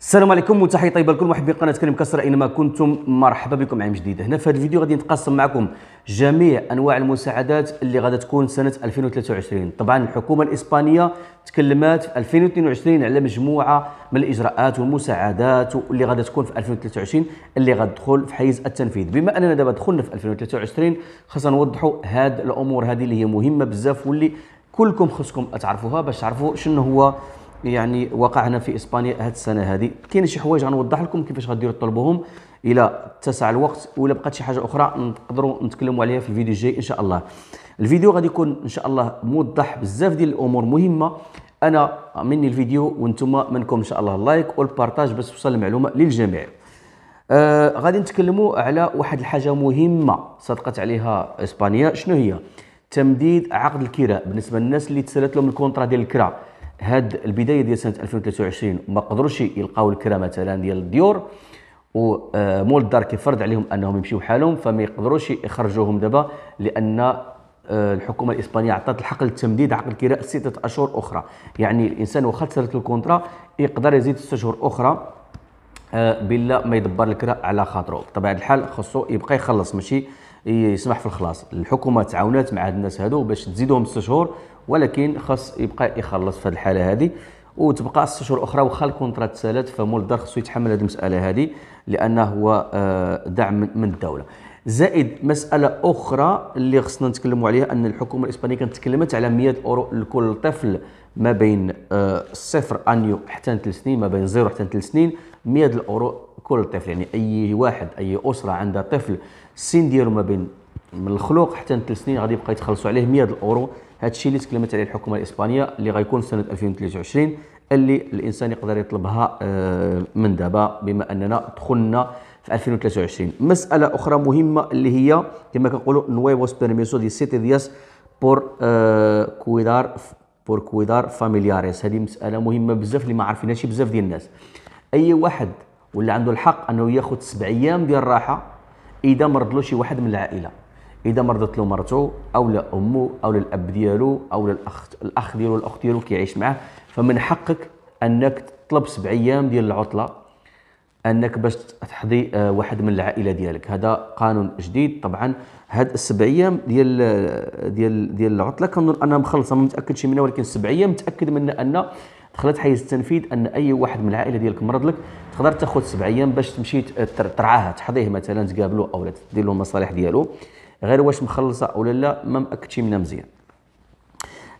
السلام عليكم وتحيه طيبه لكل محبي قناه كريم كسر اينما كنتم مرحبا بكم عام جديد هنا في هذا الفيديو غادي نتقاسم معكم جميع انواع المساعدات اللي غادي تكون سنه 2023 طبعا الحكومه الاسبانيه تكلمات في 2022 على مجموعه من الاجراءات والمساعدات اللي غادي تكون في 2023 اللي غادي تدخل في حيز التنفيذ بما اننا دابا دخلنا في 2023 خاصنا نوضحوا هاد الامور هذه اللي هي مهمه بزاف واللي كلكم خصكم تعرفوها باش تعرفوا شنو هو يعني وقعنا في اسبانيا هاد السنه هذه كاين شي حوايج غنوضح لكم كيفاش غديروا تطلبوهم الى اتسع الوقت ولا بقات شي حاجه اخرى نقدروا نتكلموا عليها في الفيديو الجاي ان شاء الله الفيديو غادي يكون ان شاء الله موضح بزاف ديال الامور مهمه انا مني الفيديو وانتم منكم ان شاء الله اللايك والبارتاج باش توصل المعلومه للجميع آه غادي نتكلموا على واحد الحاجه مهمه صدقت عليها اسبانيا شنو هي تمديد عقد الكراء بالنسبه للناس اللي تسالت لهم الكونطرا ديال الكراء هاد البدايه ديال سنه 2023 ما قدروش يلقاو الكرا مثلا ديال الديور ومول آه، الدار كيفرض عليهم انهم يمشيو حالهم فما يقدروش يخرجوهم دابا لان آه، الحكومه الاسبانيه عطات الحق للتمديد عقد الكراء سته اشهر اخرى يعني الانسان واخا تسرت الكونترا يقدر يزيد سته اشهر اخرى آه، بلا ما يدبر الكره على خاطره بطبيعه الحال خصو يبقى يخلص ماشي يسمح في الخلاص الحكومه تعاونات مع هاد الناس هادو باش تزيدهم 6 شهور ولكن خاص يبقى يخلص في الحاله هذه وتبقى 6 شهور اخرى واخا الكونترات سالات فمولدر خصو يتحمل هذه المساله هذه لانه هو آه، دعم من الدوله زائد مساله اخرى اللي خصنا نتكلموا عليها ان الحكومه الاسبانيه كانت تكلمت على 100 اورو لكل طفل ما بين الصفر آه، انيو حتى ثلاث سنين ما بين زيرو حتى ثلاث سنين 100 الاورو كل طفل يعني اي واحد اي اسره عندها طفل السن ديالو ما بين من الخلوق حتى ثلاث سنين غادي يبقى يتخلصوا عليه 100 الاورو هذا الشيء اللي تكلمت عليه الحكومه الاسبانيه اللي غيكون سنه 2023 اللي الانسان يقدر يطلبها آه، من دابا بما اننا دخلنا في 2023 مساله اخرى مهمه اللي هي كما كنقولوا نويفوس بيرميسو دي سيتي دياس بور آه، كويدار بور كويدار فاميلياريس هذه مساله مهمه بزاف اللي ما عارفينهاش بزاف ديال الناس اي واحد ولا عنده الحق انه ياخذ سبع ايام ديال الراحه اذا مرض له شي واحد من العائله اذا مرضت له مرته او لا امه او الاب ديالو او الاخ الاخ ديالو الاخت ديالو كيعيش معاه فمن حقك انك تطلب سبع ايام ديال العطله انك باش تحضي آه، واحد من العائله ديالك هذا قانون جديد طبعا هاد السبع ايام ديال آه، ديال ديال العطله كنظن انها مخلصه ما متاكدش منها ولكن السبع ايام متاكد منها ان خلات حيز التنفيذ ان اي واحد من العائله ديالك مرض لك تقدر تاخذ سبع ايام باش تمشي ترعاه تحضيه مثلا تقابلو او تدير له المصالح ديالو غير واش مخلصه او لا ما ماكدش منها مزيان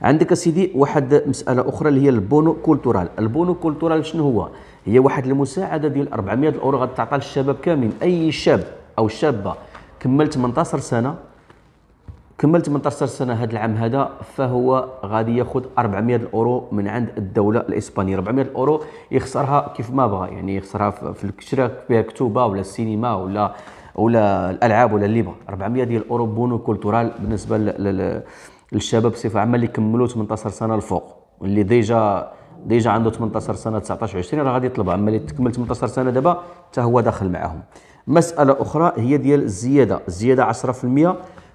عندك سيدي واحد مساله اخرى اللي هي البونو كولتورال البونو كولتورال شنو هو هي واحد المساعده ديال 400 اورو غتعطى للشباب كاملين اي شاب او شابه كملت 18 سنه كمل 18 سنه هذا العام هذا فهو غادي ياخذ 400 الاورو من عند الدوله الاسبانيه 400 الاورو يخسرها كيف ما بغى يعني يخسرها في الاشتراك فيها كتوبه ولا السينما ولا ولا الالعاب ولا اللي بغى 400 ديال الاورو بونو كولتورال بالنسبه للشباب بصفه عامه اللي كملوا 18 سنه الفوق اللي ديجا ديجا عنده 18 سنه 19 20 راه غادي يطلبها اما اللي تكمل 18 سنه دابا حتى هو داخل معاهم مساله اخرى هي ديال الزياده الزياده 10%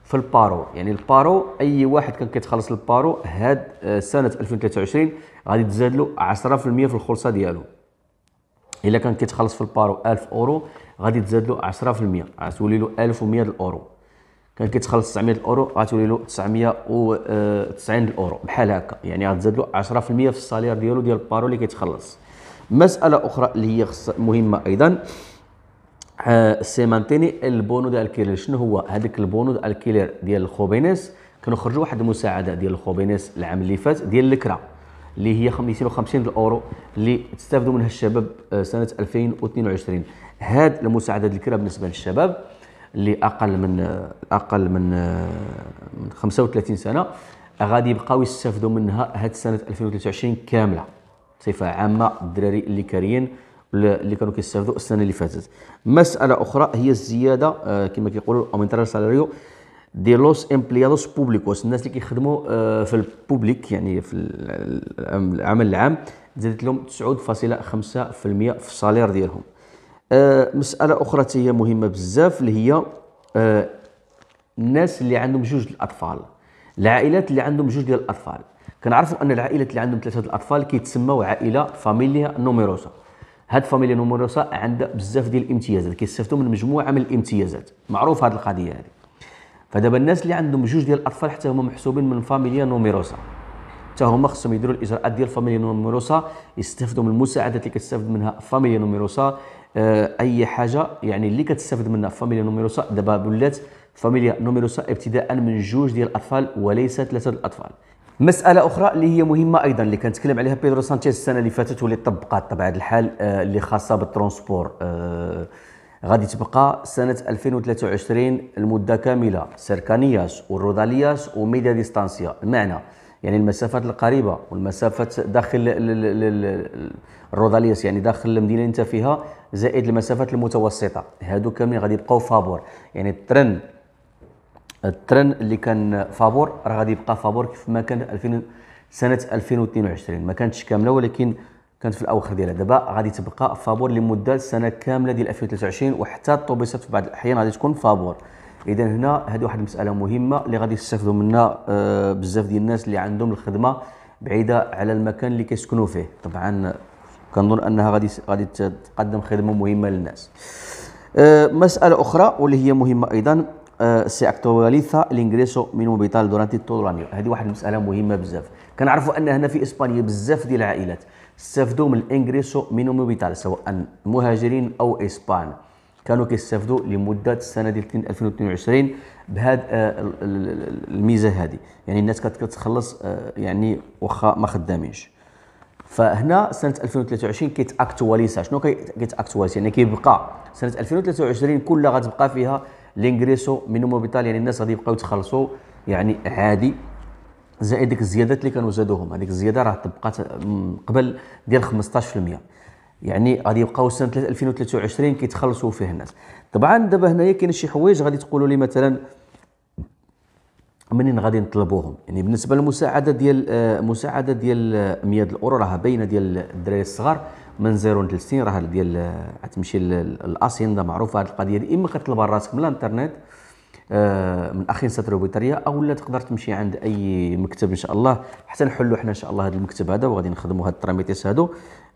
في البارو يعني البارو اي واحد كان كيتخلص البارو هاد آه، سنه 2023 غادي تزاد له 10% في الخلصه ديالو الا كان كيتخلص في البارو 1000 اورو غادي تزاد له 10% غتولي له 1100 الاورو كان كيتخلص 900 الاورو غتولي له 990 الاورو بحال هكا يعني غتزاد له 10% في الصالير ديالو ديال البارو اللي كيتخلص مساله اخرى اللي هي مهمه ايضا آه، سيمانتيني ديال الكيلير شنو هو هذاك ديال الكيلير ديال الخوبينيس كانوا خرجوا واحد المساعده ديال الخوبينيس العام اللي فات ديال الكرا اللي هي 250 الاورو اللي تستافدوا منها الشباب آه، سنه 2022 هاد المساعده ديال الكرا بالنسبه للشباب اللي اقل من آه، اقل من من 35 سنه غادي يبقاو يستافدوا منها هاد سنه 2023 كامله بصفه عامه الدراري اللي كاريين اللي كانوا كيستافدوا السنه اللي فاتت مساله اخرى هي الزياده آه، كما كيقولوا اومنتار سالاريو دي لوس امبليادوس بوبليكوس الناس اللي كيخدموا آه، في البوبليك يعني في العمل العام زادت لهم 9.5% في الصالير ديالهم آه، مساله اخرى هي مهمه بزاف اللي هي الناس اللي عندهم جوج الاطفال العائلات اللي عندهم جوج ديال الاطفال كنعرفوا ان العائلات اللي عندهم ثلاثه الاطفال كيتسموا عائله فاميليا نوميروسا هاد فاميليا نوميروسا عندها بزاف ديال الامتيازات كيستافدوا من مجموعه من الامتيازات معروف هاد القضيه هذه فدابا الناس اللي عندهم جوج ديال الاطفال حتى هما محسوبين من فاميليا نوميروسا حتى هما خصهم يديروا الاجراءات ديال فاميليا نوميروسا يستافدوا من المساعدات اللي كتستافد منها فاميليا نوميروسا آه اي حاجه يعني اللي كتستافد منها فاميليا نوميروسا دابا ولات فاميليا نوميروسا ابتداء من جوج ديال الاطفال وليس ثلاثه الاطفال مسألة أخرى اللي هي مهمة أيضا اللي كان تكلم عليها بيدرو سانشيز السنة اللي فاتت واللي طبقات طبعا هذا الحال آه، اللي خاصة بالترونسبور آه، غادي تبقى سنة 2023 المدة كاملة سيركانياس والرودالياس وميديا ديستانسيا المعنى يعني المسافات القريبة والمسافات داخل الرودالياس يعني داخل المدينة اللي انت فيها زائد المسافات المتوسطة هادو كاملين غادي يبقاو فابور يعني الترن الترن اللي كان فابور راه غادي يبقى فابور كيف ما كان 2000 سنه 2022 ما كانتش كامله ولكن كانت في الاواخر ديالها دابا غادي تبقى فابور لمده سنه كامله ديال 2023 وحتى الطوبيسات في بعض الاحيان غادي تكون فابور اذا هنا هذه واحد المساله مهمه اللي غادي يستافدوا منها آه، بزاف ديال الناس اللي عندهم الخدمه بعيده على المكان اللي كيسكنوا فيه طبعا كنظن انها غادي غادي تقدم خدمه مهمه للناس آه، مساله اخرى واللي هي مهمه ايضا سي اكتواليزا الانجريسو مينيموم فيتال دورانتي طول لانيو هذه واحد المساله مهمه بزاف كنعرفوا ان هنا في اسبانيا بزاف ديال العائلات استافدوا من الانجريسو مينيموم فيتال سواء مهاجرين او اسبان كانوا كيستافدوا لمده السنه ديال 2022 بهذا آه، الميزه هذه يعني الناس كتخلص آه، يعني واخا ما خدامينش فهنا سنه 2023 اكتواليزا شنو اكتواليزا يعني كيبقى سنه 2023 كلها غتبقى فيها لينغريسو من موبيتال يعني الناس غادي يبقاو يتخلصوا يعني عادي زائد ديك الزيادات اللي كانوا زادوهم هذيك الزياده راه طبقات قبل ديال 15% يعني غادي يبقاو سنه 2023 كيتخلصوا فيه الناس طبعا دابا هنايا كاين شي حوايج غادي تقولوا لي مثلا منين غادي نطلبوهم يعني بالنسبه للمساعده ديال المساعده آه، ديال 100 آه، الاورو راها باينه ديال الدراري الصغار من زيرو آه، ل راه ديال تمشي للاسيندا معروفه هذه القضيه دي اما كتطلبها راسك من الانترنت آه، من اخنصه بيتريا او لا تقدر تمشي عند اي مكتب ان شاء الله حتى نحلوا حنا ان شاء الله هذا المكتب هذا وغادي نخدموا هاد التراميتيس هادو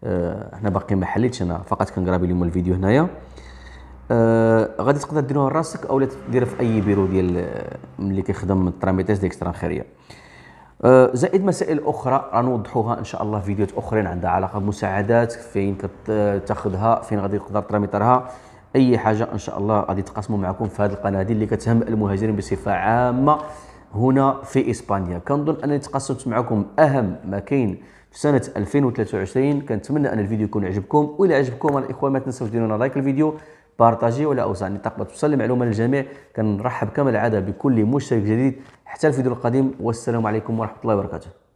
آه، حنا باقي ما حليتش انا فقط كنقرابي لهم الفيديو هنايا غادي تقدر ديروها راسك او ديرها في اي بيرو ديال ملي كيخدم التراميتيس ديكسترا خيريه أه، زائد مسائل اخرى غنوضحوها ان شاء الله في فيديوهات اخرين عندها علاقه بمساعدات فين كتاخذها فين غادي تقدر تراميطرها اي حاجه ان شاء الله غادي تقاسموا معكم في هذه القناه اللي كتهم المهاجرين بصفه عامه هنا في اسبانيا كنظن انني تقاسمت معكم اهم ما كاين في سنه 2023 كنتمنى ان الفيديو يكون عجبكم والى عجبكم الاخوان ما تنساوش ديروا لايك الفيديو بارطاجي ولا اوسع نطاق يعني توصل المعلومه للجميع كنرحب كما العاده بكل مشترك جديد حتى الفيديو القادم والسلام عليكم ورحمه الله وبركاته